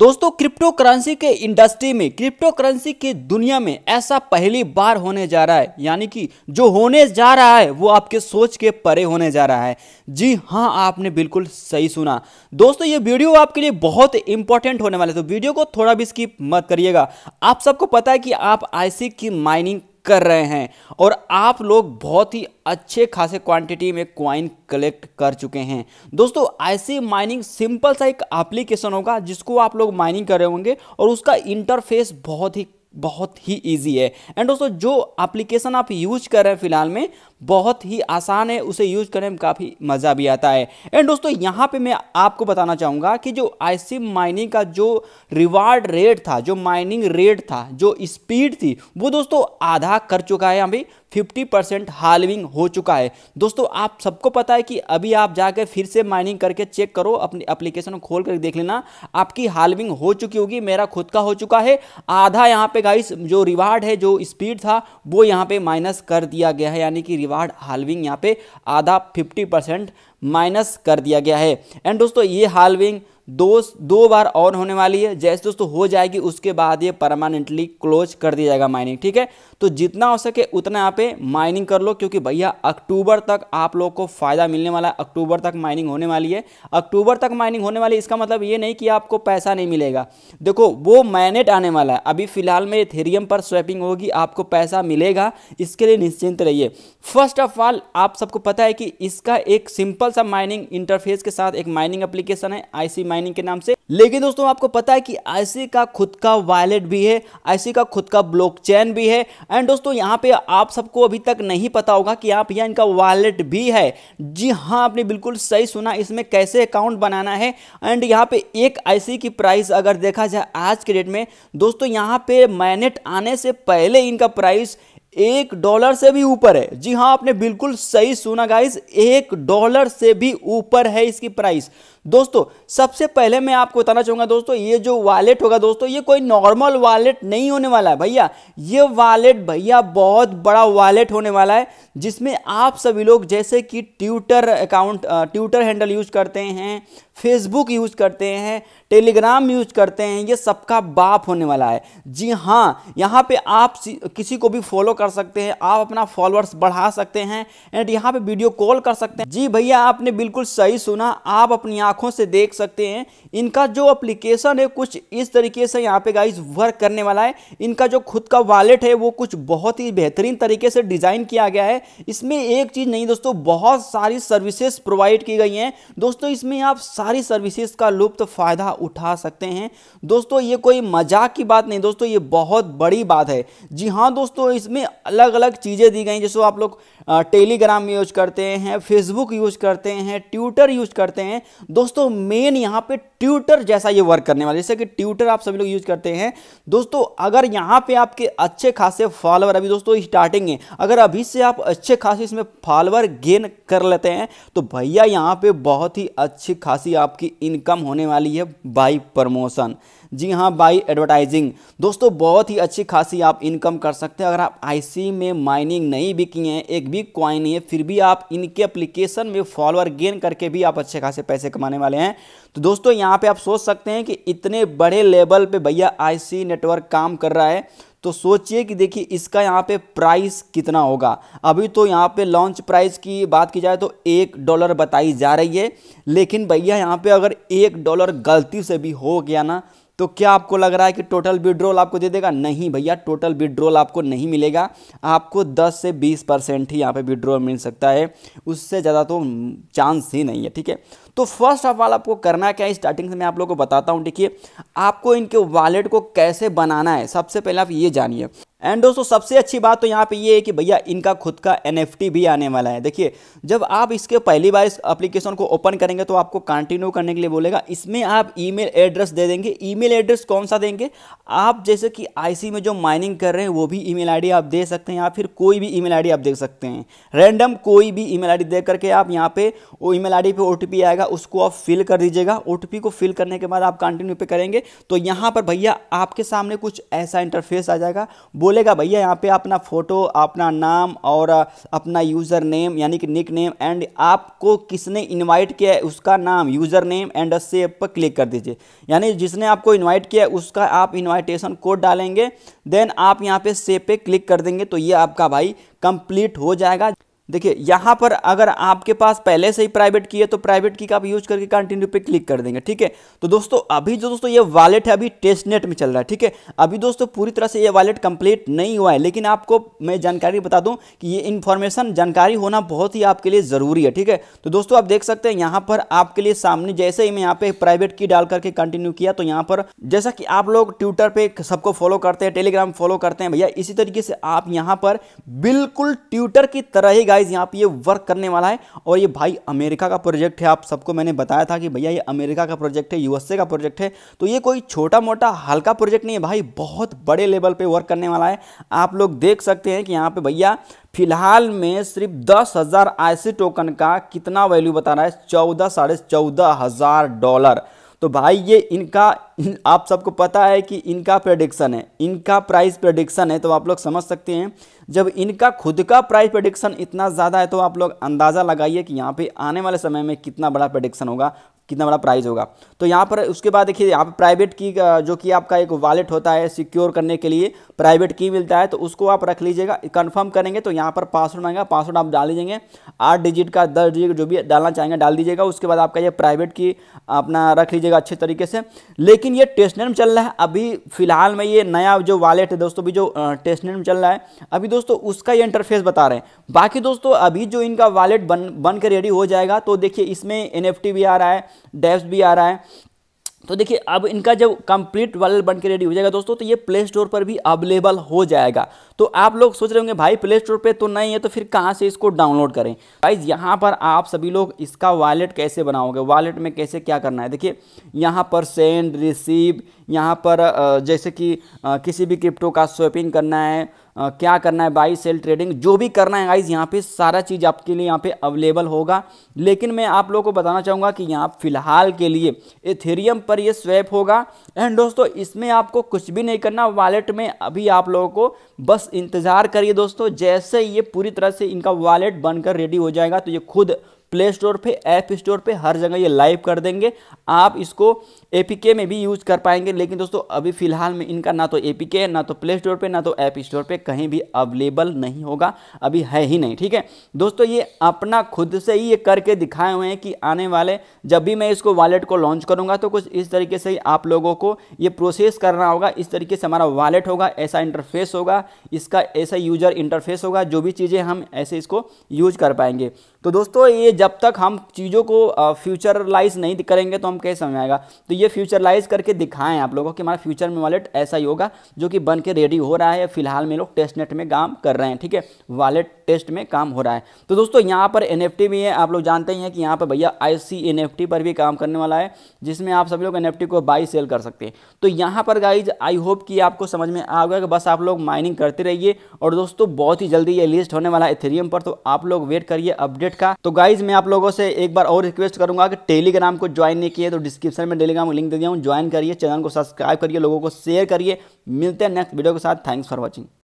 दोस्तों cryptocurrency के industry में क्रिप्टो करेंसी की दुनिया में ऐसा पहली बार होने जा रहा है यानी कि जो होने जा रहा है वो आपके सोच के परे होने जा रहा है जी हाँ आपने बिल्कुल सही सुना दोस्तों ये वीडियो आपके लिए बहुत इंपॉर्टेंट होने वाले तो वीडियो को थोड़ा भी स्किप मत करिएगा आप सबको पता है कि आप आईसी की माइनिंग कर रहे हैं और आप लोग बहुत ही अच्छे खासे क्वांटिटी में क्वाइन कलेक्ट कर चुके हैं दोस्तों ऐसे माइनिंग सिंपल सा एक एप्लीकेशन होगा जिसको आप लोग माइनिंग कर रहे होंगे और उसका इंटरफेस बहुत ही बहुत ही इजी है एंड दोस्तों जो एप्लीकेशन आप यूज कर रहे हैं फिलहाल में बहुत ही आसान है उसे यूज करने में काफ़ी मज़ा भी आता है एंड दोस्तों यहाँ पे मैं आपको बताना चाहूँगा कि जो आईसीम माइनिंग का जो रिवार्ड रेट था जो माइनिंग रेट था जो स्पीड थी वो दोस्तों आधा कर चुका है अभी 50 परसेंट हालविंग हो चुका है दोस्तों आप सबको पता है कि अभी आप जाकर फिर से माइनिंग करके चेक करो अपनी एप्लीकेशन खोल कर देख लेना आपकी हालविंग हो चुकी होगी मेरा खुद का हो चुका है आधा यहाँ पे गाइस जो रिवार्ड है जो स्पीड था वो यहाँ पे माइनस कर दिया गया है यानी कि रिवार्ड हालविंग यहाँ पे आधा 50 परसेंट माइनस कर दिया गया है एंड दोस्तों ये हालविंग दो दो बार ऑन होने वाली है जैसे दोस्तों हो जाएगी उसके बाद ये परमानेंटली क्लोज कर दिया जाएगा माइनिंग ठीक है तो जितना हो सके उतना यहाँ पे माइनिंग कर लो क्योंकि भैया अक्टूबर तक आप लोग को फ़ायदा मिलने वाला है अक्टूबर तक माइनिंग होने वाली है अक्टूबर तक माइनिंग होने वाली इसका मतलब ये नहीं कि आपको पैसा नहीं मिलेगा देखो वो मैनेट आने वाला है अभी फिलहाल में थेरियम पर स्वैपिंग होगी आपको पैसा मिलेगा इसके लिए निश्चिंत रहिए फर्स्ट ऑफ ऑल आप सबको पता है कि इसका एक सिंपल सा माइनिंग इंटरफेस के साथ एक माइनिंग एप्लीकेशन है आई माइनिंग के नाम से लेकिन दोस्तों आपको पता है कि आईसी का खुद का वॉलेट भी है आईसी का खुद का ब्लॉकचेन भी है एंड दोस्तों यहाँ पे आप सबको अभी तक नहीं पता होगा कि आप यहाँ इनका वॉलेट भी है जी हाँ आपने बिल्कुल सही सुना इसमें कैसे अकाउंट बनाना है एंड यहाँ पे एक आईसी की प्राइस अगर देखा जाए आज के डेट में दोस्तों यहाँ पे मैनेट आने से पहले इनका प्राइस एक डॉलर से भी ऊपर है जी हाँ आपने बिल्कुल सही सुना गाइस एक डॉलर से भी ऊपर है इसकी प्राइस दोस्तों सबसे पहले मैं आपको बताना चाहूंगा दोस्तों ये जो वॉलेट होगा दोस्तों ये कोई नॉर्मल वॉलेट नहीं होने वाला है भैया ये वॉलेट भैया बहुत बड़ा वॉलेट होने वाला है जिसमें आप सभी लोग जैसे कि Twitter account Twitter handle use करते हैं फेसबुक यूज करते हैं टेलीग्राम यूज करते हैं ये सबका बाप होने वाला है जी हाँ यहाँ पे आप किसी को भी फॉलो कर सकते हैं आप अपना फॉलोअर्स बढ़ा सकते हैं एंड यहाँ पे वीडियो कॉल कर सकते हैं जी भैया आपने बिल्कुल सही सुना आप अपनी आंखों से देख सकते हैं इनका जो एप्लीकेशन है कुछ इस तरीके से यहाँ पे गाइज वर्क करने वाला है इनका जो खुद का वॉलेट है वो कुछ बहुत ही बेहतरीन तरीके से डिज़ाइन किया गया है इसमें एक चीज़ नहीं दोस्तों बहुत सारी सर्विसेस प्रोवाइड की गई हैं दोस्तों इसमें आप सारी सर्विसेज का लुप्त फ़ायदा उठा सकते हैं दोस्तों ये कोई मजाक की बात नहीं दोस्तों ये बहुत बड़ी बात है जी हाँ दोस्तों इसमें अलग अलग चीज़ें दी गई जैसे आप लोग टेलीग्राम यूज करते हैं फेसबुक यूज करते हैं ट्विटर यूज करते हैं दोस्तों मेन यहाँ पे ट्यूटर जैसा ये वर्क करने वाला जैसे कि ट्यूटर आप सभी लोग यूज करते हैं दोस्तों अगर यहाँ पे आपके अच्छे खासे फॉलोअर अभी दोस्तों स्टार्टिंग है अगर अभी से आप अच्छे खासे इसमें फॉलोअर गेन कर लेते हैं तो भैया यहाँ पे बहुत ही अच्छी खासी आपकी इनकम होने वाली है बाई प्रमोशन जी हाँ बाई एडवर्टाइजिंग दोस्तों बहुत ही अच्छी खासी आप इनकम कर सकते हैं अगर आप आईसी में माइनिंग नहीं भी किए हैं एक भी नहीं है फिर भी आप इनके अप्लीकेशन में फॉलोअर गेन करके भी आप अच्छे खासे पैसे कमाने वाले हैं तो दोस्तों यहाँ पे आप सोच सकते हैं कि इतने बड़े लेवल पे भैया आईसी नेटवर्क काम कर रहा है तो सोचिए कि देखिए इसका यहाँ पे प्राइस कितना होगा अभी तो यहाँ पे लॉन्च प्राइस की बात की जाए तो एक डॉलर बताई जा रही है लेकिन भैया यहाँ पे अगर एक डॉलर गलती से भी हो गया ना तो क्या आपको लग रहा है कि टोटल विड्रोल आपको दे देगा नहीं भैया टोटल विड्रोल आपको नहीं मिलेगा आपको 10 से 20 परसेंट ही यहाँ पे विड्रोल मिल सकता है उससे ज़्यादा तो चांस ही नहीं है ठीक है तो फर्स्ट ऑफ ऑल आपको करना क्या है स्टार्टिंग से मैं आप लोगों को बताता हूँ देखिए आपको इनके वॉलेट को कैसे बनाना है सबसे पहले आप ये जानिए एंड दोस्तों सबसे अच्छी बात तो यहाँ पे ये है कि भैया इनका खुद का एन भी आने वाला है देखिए जब आप इसके पहली बार इस एप्लीकेशन को ओपन करेंगे तो आपको कंटिन्यू करने के लिए बोलेगा इसमें आप ईमेल एड्रेस दे देंगे ईमेल एड्रेस कौन सा देंगे आप जैसे कि आईसी में जो माइनिंग कर रहे हैं वो भी ई मेल आप दे सकते हैं या फिर कोई भी ई मेल आप दे सकते हैं रैंडम कोई भी ई मेल दे करके आप यहाँ पर वो ई मेल आई ओटीपी आएगा उसको आप फिल कर दीजिएगा ओटीपी को फिल करने के बाद आप कंटिन्यू पे करेंगे तो यहाँ पर भैया आपके सामने कुछ ऐसा इंटरफेस आ जाएगा बोलेगा भैया यहाँ पे अपना फ़ोटो अपना नाम और अपना यूज़र नेम यानी कि निक नेम एंड आपको किसने इनवाइट किया है उसका नाम यूज़र नेम एंड सेव पर क्लिक कर दीजिए यानी जिसने आपको इनवाइट किया है उसका आप इनवाइटेशन कोड डालेंगे देन आप यहाँ पे सेव पे क्लिक कर देंगे तो ये आपका भाई कंप्लीट हो जाएगा देखिए यहाँ पर अगर आपके पास पहले से ही प्राइवेट की है तो प्राइवेट की का आप यूज करके कंटिन्यू पे क्लिक कर देंगे ठीक है तो दोस्तों अभी जो दोस्तों ये वॉलेट है अभी टेस्ट नेट में चल रहा है ठीक है अभी दोस्तों पूरी तरह से ये वॉलेट कंप्लीट नहीं हुआ है लेकिन आपको मैं जानकारी बता दूँ कि ये इन्फॉर्मेशन जानकारी होना बहुत ही आपके लिए ज़रूरी है ठीक है तो दोस्तों आप देख सकते हैं यहाँ पर आपके लिए सामने जैसे ही मैं यहाँ पे प्राइवेट की डाल करके कंटिन्यू किया तो यहाँ पर जैसा कि आप लोग ट्विटर पे सबको फॉलो करते हैं टेलीग्राम फॉलो करते हैं भैया इसी तरीके से आप यहाँ पर बिल्कुल ट्विटर की तरह ही गाइज यहाँ पे ये वर्क करने वाला है और ये भाई अमेरिका का प्रोजेक्ट है आप सबको मैंने बताया था कि भैया ये अमेरिका का प्रोजेक्ट है यूएसए का प्रोजेक्ट है तो ये कोई छोटा मोटा हल्का प्रोजेक्ट नहीं है भाई बहुत बड़े लेवल पर वर्क करने वाला है आप लोग देख सकते हैं कि यहाँ पे भैया फिलहाल में सिर्फ दस हज़ार आई टोकन का कितना वैल्यू बता रहा है चौदह साढ़े चौदह हज़ार डॉलर तो भाई ये इनका आप सबको पता है कि इनका प्रडिक्शन है इनका प्राइस प्रडिक्शन है तो आप लोग समझ सकते हैं जब इनका खुद का प्राइस प्रडिक्शन इतना ज़्यादा है तो आप लोग अंदाज़ा लगाइए कि यहाँ पे आने वाले समय में कितना बड़ा प्रडिक्शन होगा कितना बड़ा प्राइस होगा तो यहाँ पर उसके बाद देखिए यहाँ पर प्राइवेट की जो कि आपका एक वॉलेट होता है सिक्योर करने के लिए प्राइवेट की मिलता है तो उसको आप रख लीजिएगा कंफर्म करेंगे तो यहाँ पर पासवर्ड मांगेगा पासवर्ड आप डाल दीजिएगा आठ डिजिट का दस डिजिट जो भी डालना चाहेंगे डाल दीजिएगा उसके बाद आपका ये प्राइवेट की अपना रख लीजिएगा अच्छे तरीके से लेकिन ये टेस्टनेम में चल रहा है अभी फिलहाल में ये नया जो वॉलेट है दोस्तों अभी जो टेस्टनेट में चल रहा है अभी दोस्तों उसका ये इंटरफेस बता रहे हैं बाकी दोस्तों अभी जो इनका वॉलेट बन बन के रेडी हो जाएगा तो देखिए इसमें एन भी आ रहा है डैब्स भी आ रहा है तो देखिए अब इनका जब कंप्लीट वर्ल्ड बन के रेडी हो जाएगा दोस्तों तो ये प्ले स्टोर पर भी अवेलेबल हो जाएगा तो आप लोग सोच रहे होंगे भाई प्ले स्टोर पे तो नहीं है तो फिर कहाँ से इसको डाउनलोड करें भाई यहाँ पर आप सभी लोग इसका वॉलेट कैसे बनाओगे वॉलेट में कैसे क्या करना है देखिए यहाँ पर सेंड रिसीव यहाँ पर जैसे कि किसी भी क्रिप्टो का स्वेपिंग करना है क्या करना है बाई सेल ट्रेडिंग जो भी करना है गाइज यहाँ पे सारा चीज़ आपके लिए यहाँ पे अवेलेबल होगा लेकिन मैं आप लोगों को बताना चाहूँगा कि यहाँ फिलहाल के लिए एथेरियम पर ये स्वैप होगा एंड दोस्तों इसमें आपको कुछ भी नहीं करना वॉलेट में अभी आप लोगों को बस इंतज़ार करिए दोस्तों जैसे ये पूरी तरह से इनका वॉलेट बनकर रेडी हो जाएगा तो ये खुद प्ले स्टोर पे ऐप स्टोर पे हर जगह ये लाइव कर देंगे आप इसको ए में भी यूज़ कर पाएंगे लेकिन दोस्तों अभी फ़िलहाल में इनका ना तो ए ना तो प्ले स्टोर पर ना तो ऐप स्टोर पर कहीं भी अवेलेबल नहीं होगा अभी है ही नहीं ठीक है दोस्तों ये अपना खुद से ही ये करके दिखाए हुए हैं कि आने वाले जब भी मैं इसको वॉलेट को लॉन्च करूँगा तो कुछ इस तरीके से ही आप लोगों को ये प्रोसेस करना होगा इस तरीके से हमारा वॉलेट होगा ऐसा इंटरफेस होगा इसका ऐसा यूजर इंटरफेस होगा जो भी चीज़ें हम ऐसे इसको यूज कर पाएंगे तो दोस्तों ये जब तक हम चीज़ों को फ्यूचरलाइज नहीं करेंगे तो हम कैसे समझ आएगा तो ये फ्यूचरलाइज करके दिखाएं आप लोगों कि हमारा फ्यूचर में वॉलेट ऐसा ही होगा जो कि बन के रेडी हो रहा है फिलहाल में लोग टेस्ट नेट में काम कर रहे हैं ठीक है वॉलेट टेस्ट में काम हो रहा है तो दोस्तों यहाँ पर एन भी है आप लोग जानते ही हैं कि यहाँ पर भैया आई सी पर भी काम करने वाला है जिसमें आप सभी लोग एन को बाई सेल कर सकते हैं तो यहाँ पर गाइज आई होप कि आपको समझ में आ गया कि बस आप लोग माइनिंग करते रहिए और दोस्तों बहुत ही जल्दी ये लिस्ट होने वाला है इथेरियम पर तो आप लोग वेट करिए अपडेट का तो गाइज मैं आप लोगों से एक बार और रिक्वेस्ट करूंगा कि टेलीग्राम को ज्वाइन नहीं किए तो डिस्क्रिप्शन में टेलीग्राम को लिंक दे दिया हूँ ज्वाइन करिए चैनल को सब्सक्राइब करिए लोगों को शेयर करिए मिलते हैं नेक्स्ट वीडियो के साथ थैंक्स फॉर वॉचिंग